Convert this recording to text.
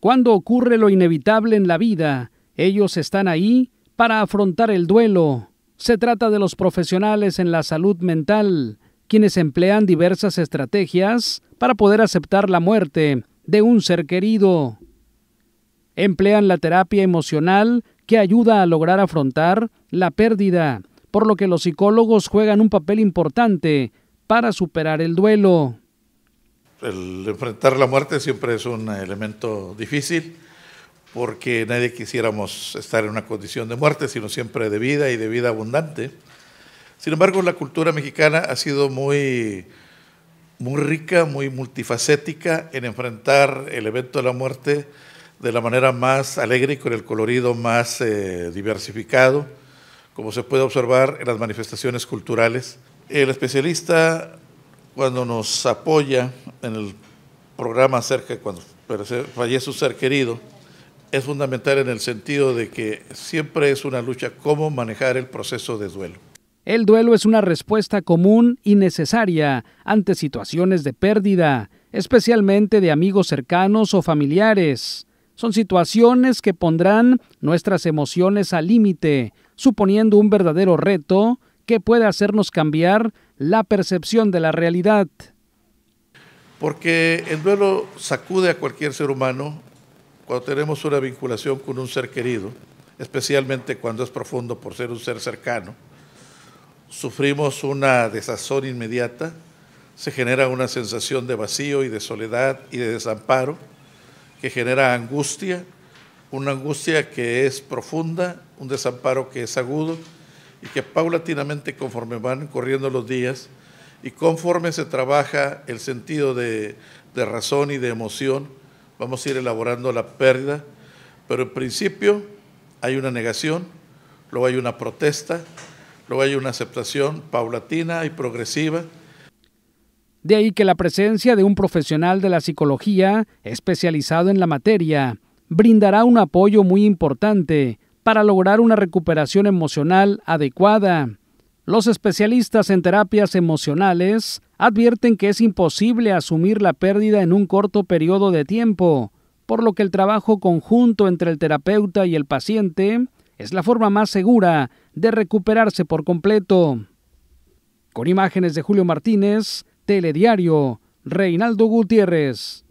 Cuando ocurre lo inevitable en la vida, ellos están ahí para afrontar el duelo. Se trata de los profesionales en la salud mental, quienes emplean diversas estrategias para poder aceptar la muerte de un ser querido. Emplean la terapia emocional que ayuda a lograr afrontar la pérdida, por lo que los psicólogos juegan un papel importante para superar el duelo el enfrentar la muerte siempre es un elemento difícil porque nadie quisiéramos estar en una condición de muerte, sino siempre de vida y de vida abundante. Sin embargo, la cultura mexicana ha sido muy, muy rica, muy multifacética en enfrentar el evento de la muerte de la manera más alegre y con el colorido más eh, diversificado, como se puede observar en las manifestaciones culturales. El especialista cuando nos apoya en el programa acerca cuando fallece un ser querido, es fundamental en el sentido de que siempre es una lucha cómo manejar el proceso de duelo. El duelo es una respuesta común y necesaria ante situaciones de pérdida, especialmente de amigos cercanos o familiares. Son situaciones que pondrán nuestras emociones al límite, suponiendo un verdadero reto que puede hacernos cambiar la percepción de la realidad. Porque el duelo sacude a cualquier ser humano cuando tenemos una vinculación con un ser querido, especialmente cuando es profundo por ser un ser cercano. Sufrimos una desazón inmediata, se genera una sensación de vacío y de soledad y de desamparo que genera angustia, una angustia que es profunda, un desamparo que es agudo y que paulatinamente conforme van corriendo los días y conforme se trabaja el sentido de, razón y de emoción, vamos a ir elaborando la pérdida, pero en principio hay una negación, luego hay una protesta, luego hay una aceptación paulatina y progresiva. De ahí que la presencia de un profesional de la psicología especializado en la materia brindará un apoyo muy importante para lograr una recuperación emocional adecuada. Los especialistas en terapias emocionales advierten que es imposible asumir la pérdida en un corto periodo de tiempo, por lo que el trabajo conjunto entre el terapeuta y el paciente es la forma más segura de recuperarse por completo. Con imágenes de Julio Martínez, Telediario, Reinaldo Gutiérrez.